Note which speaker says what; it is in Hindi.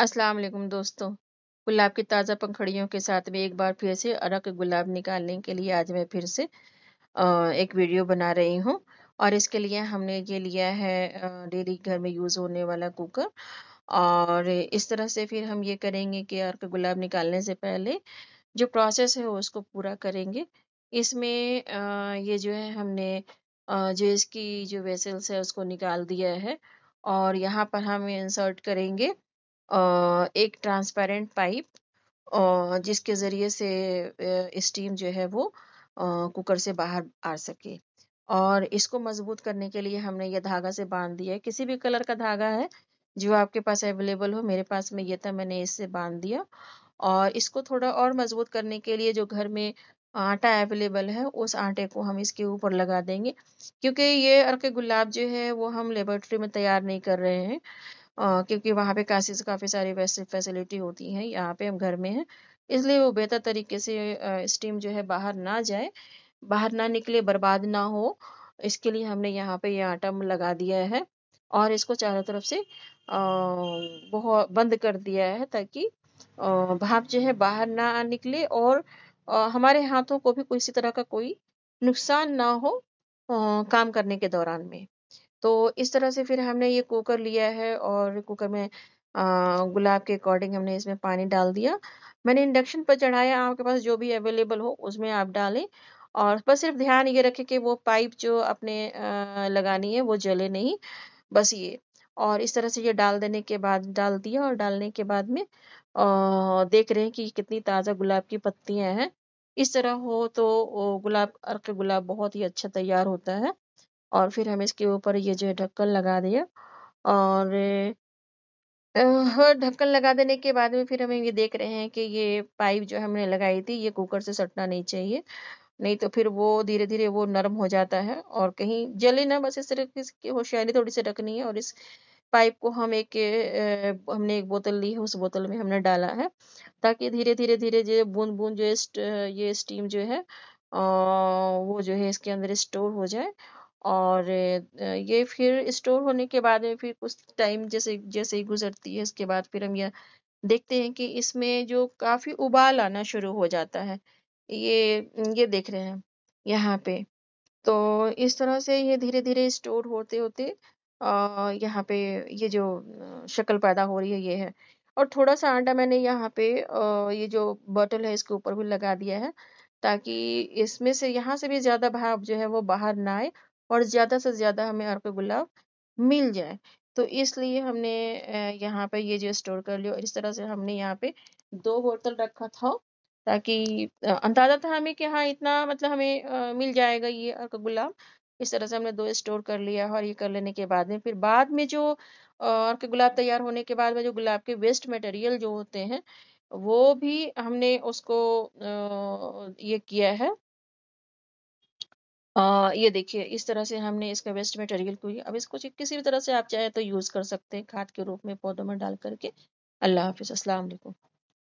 Speaker 1: अस्सलाम वालेकुम दोस्तों गुलाब की ताज़ा पंखड़ियों के साथ में एक बार फिर से अरक गुलाब निकालने के लिए आज मैं फिर से एक वीडियो बना रही हूँ और इसके लिए हमने ये लिया है डेली घर में यूज़ होने वाला कुकर और इस तरह से फिर हम ये करेंगे कि अरक गुलाब निकालने से पहले जो प्रोसेस है उसको पूरा करेंगे इसमें ये जो है हमने जो इसकी जो वेसल्स है उसको निकाल दिया है और यहाँ पर हम इंसर्ट करेंगे एक ट्रांसपेरेंट पाइप जिसके ज़रिए से स्टीम जो है वो कुकर से बाहर आ सके और इसको मजबूत करने के लिए हमने ये धागा से बांध दिया है किसी भी कलर का धागा है जो आपके पास अवेलेबल हो मेरे पास में ये था मैंने इससे बांध दिया और इसको थोड़ा और मजबूत करने के लिए जो घर में आटा अवेलेबल है उस आटे को हम इसके ऊपर लगा देंगे क्योंकि ये अर्क गुलाब जो है वो हम लेबोरेटरी में तैयार नहीं कर रहे हैं क्योंकि वहाँ पे क्लासेस काफ़ी सारी वैसे फैसिलिटी होती है यहाँ पे हम घर में हैं इसलिए वो बेहतर तरीके से स्टीम जो है बाहर ना जाए बाहर ना निकले बर्बाद ना हो इसके लिए हमने यहाँ पे ये आटा लगा दिया है और इसको चारों तरफ से बहुत बंद कर दिया है ताकि भाप जो है बाहर ना निकले और हमारे हाथों को भी किसी तरह का कोई नुकसान ना हो काम करने के दौरान में तो इस तरह से फिर हमने ये कुकर लिया है और कुकर में गुलाब के अकॉर्डिंग हमने इसमें पानी डाल दिया मैंने इंडक्शन पर चढ़ाया आपके पास जो भी अवेलेबल हो उसमें आप डालें और बस सिर्फ ध्यान ये रखें कि वो पाइप जो अपने आ, लगानी है वो जले नहीं बस ये और इस तरह से ये डाल देने के बाद डाल दिया और डालने के बाद में आ, देख रहे हैं कि कितनी ताज़ा गुलाब की पत्तियां हैं इस तरह हो तो गुलाब अर्क गुलाब बहुत ही अच्छा तैयार होता है और फिर हम इसके ऊपर ये जो है ढक्कन लगा दिया और हाँ, ढक्कन लगा देने के बाद में फिर हम ये देख रहे हैं कि ये पाइप जो हमने लगाई थी ये कुकर से सटना नहीं चाहिए नहीं तो फिर वो धीरे धीरे वो नरम हो जाता है और कहीं जले ना बस इस तरह की होशियारी थोड़ी सी रखनी है और इस पाइप को हम एक हमने एक बोतल ली है उस बोतल में हमने डाला है ताकि धीरे धीरे धीरे जो बूंद बूंद जो ये स्टीम जो है वो जो है इसके अंदर स्टोर हो जाए और ये फिर स्टोर होने के बाद में फिर कुछ टाइम जैसे जैसे ही गुजरती है इसके बाद फिर हम यह देखते हैं कि इसमें जो काफ़ी उबाल आना शुरू हो जाता है ये ये देख रहे हैं यहाँ पे तो इस तरह से ये धीरे धीरे स्टोर होते होते यहाँ पे ये जो शक्ल पैदा हो रही है ये है और थोड़ा सा आटा मैंने यहाँ पे ये जो बॉटल है इसके ऊपर भी लगा दिया है ताकि इसमें से यहाँ से भी ज़्यादा भाप जो है वो बाहर ना आए और ज़्यादा से ज़्यादा हमें अरक गुलाब मिल जाए तो इसलिए हमने यहाँ पे ये जो स्टोर कर लिया इस तरह से हमने यहाँ पे दो बोतल रखा था ताकि अंदाज़ा था हमें कि हाँ इतना मतलब हमें आ, मिल जाएगा ये अर्क गुलाब इस तरह से हमने दो स्टोर कर लिया और ये कर लेने के बाद में फिर बाद में जो अर्क के गुलाब तैयार होने के बाद में जो गुलाब के वेस्ट मटेरियल जो होते हैं वो भी हमने उसको ये किया है अ, ये देखिए इस तरह से हमने इसका वेस्ट मटेरियल को अब इसको किसी भी तरह से आप चाहे तो यूज़ कर सकते हैं खाद के रूप में पौधों में डाल करके। अल्लाह हाफ़िज़, अस्सलाम वालेकुम।